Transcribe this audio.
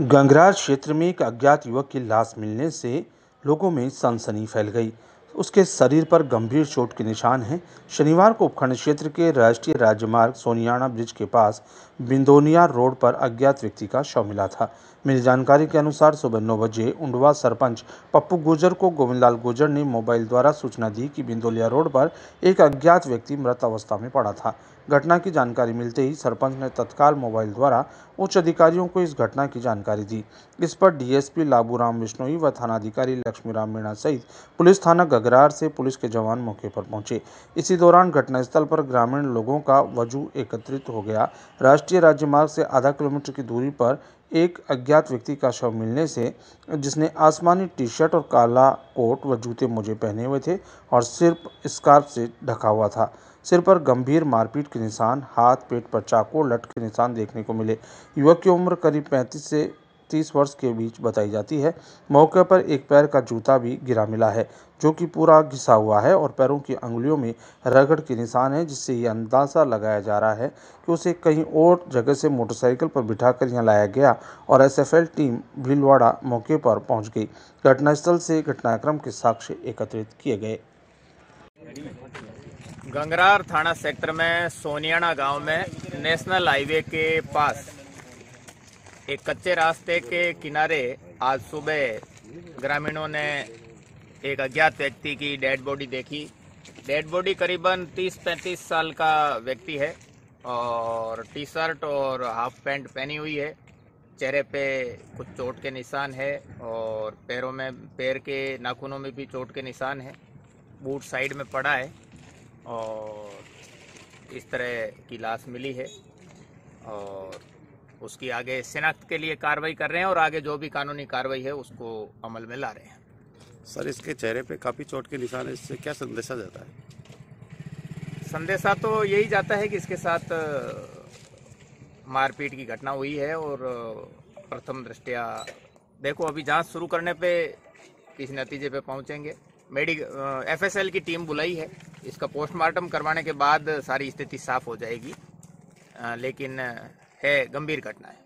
गंगराज क्षेत्र में एक अज्ञात युवक की लाश मिलने से लोगों में सनसनी फैल गई उसके शरीर पर गंभीर चोट के निशान हैं शनिवार को उपखंड क्षेत्र के राष्ट्रीय राजमार्ग सोनियाना ब्रिज के पास बिंदोनिया रोड पर अज्ञात व्यक्ति का शव मिला था मिली जानकारी के अनुसार सुबह नौ बजे उंडवा सरपंच पप्पू गुजर को गोविंदलाल गुजर ने मोबाइल द्वारा सूचना दी कि बिंदोलिया रोड पर एक अज्ञात व्यक्ति मृत अवस्था में पड़ा था घटना की जानकारी मिलते ही सरपंच ने तत्काल मोबाइल द्वारा उच्च अधिकारियों को इस घटना की जानकारी दी इस पर डीएसपी लाबूराम बिश्नोई व थानाधिकारी लक्ष्मीराम मीणा सहित पुलिस थाना गगरार से पुलिस के जवान मौके पर पहुंचे इसी दौरान घटनास्थल पर ग्रामीण लोगों का वजू एकत्रित हो गया राष्ट्रीय राज्यमार्ग से आधा किलोमीटर की दूरी पर एक अज्ञात व्यक्ति का शव मिलने से जिसने आसमानी टी शर्ट और काला कोट व जूते मुझे पहने हुए थे और सिर्फ स्कार्फ से ढका हुआ था सिर पर गंभीर मारपीट के निशान हाथ पेट पर चाकू लट के निशान देखने को मिले युवक की उम्र करीब पैंतीस से तीस वर्ष के बीच बताई जाती है मौके पर एक पैर का जूता भी गिरा मिला है जो कि पूरा घिसा हुआ है और पैरों की अंगुलियों में रगड़ के निशान है जिससे यह अंदाज़ा लगाया जा रहा है कि उसे कहीं और जगह से मोटरसाइकिल पर बिठाकर यहाँ लाया गया और एल टीम भीलवाड़ा मौके पर पहुंच गई घटनास्थल से घटनाक्रम के साक्ष्य एकत्रित किए गए गंगरार थाना सेक्टर में सोनियाना गांव में नेशनल हाईवे के पास एक कच्चे रास्ते के किनारे आज सुबह ग्रामीणों ने एक अज्ञात व्यक्ति की डेड बॉडी देखी डेड बॉडी करीबन 30-35 साल का व्यक्ति है और टी शर्ट और हाफ पैंट पहनी हुई है चेहरे पे कुछ चोट के निशान है और पैरों में पैर के नाखूनों में भी चोट के निशान है बूट साइड में पड़ा है और इस तरह की लाश मिली है और उसकी आगे शिनाख्त के लिए कार्रवाई कर रहे हैं और आगे जो भी कानूनी कार्रवाई है उसको अमल में ला रहे हैं सर इसके चेहरे पे काफ़ी चोट के निशान है इससे क्या संदेशा जाता है संदेशा तो यही जाता है कि इसके साथ मारपीट की घटना हुई है और प्रथम दृष्टया देखो अभी जांच शुरू करने पे किस नतीजे पे पहुंचेंगे मेडिक एफएसएल की टीम बुलाई है इसका पोस्टमार्टम करवाने के बाद सारी स्थिति साफ हो जाएगी आ, लेकिन है गंभीर घटना है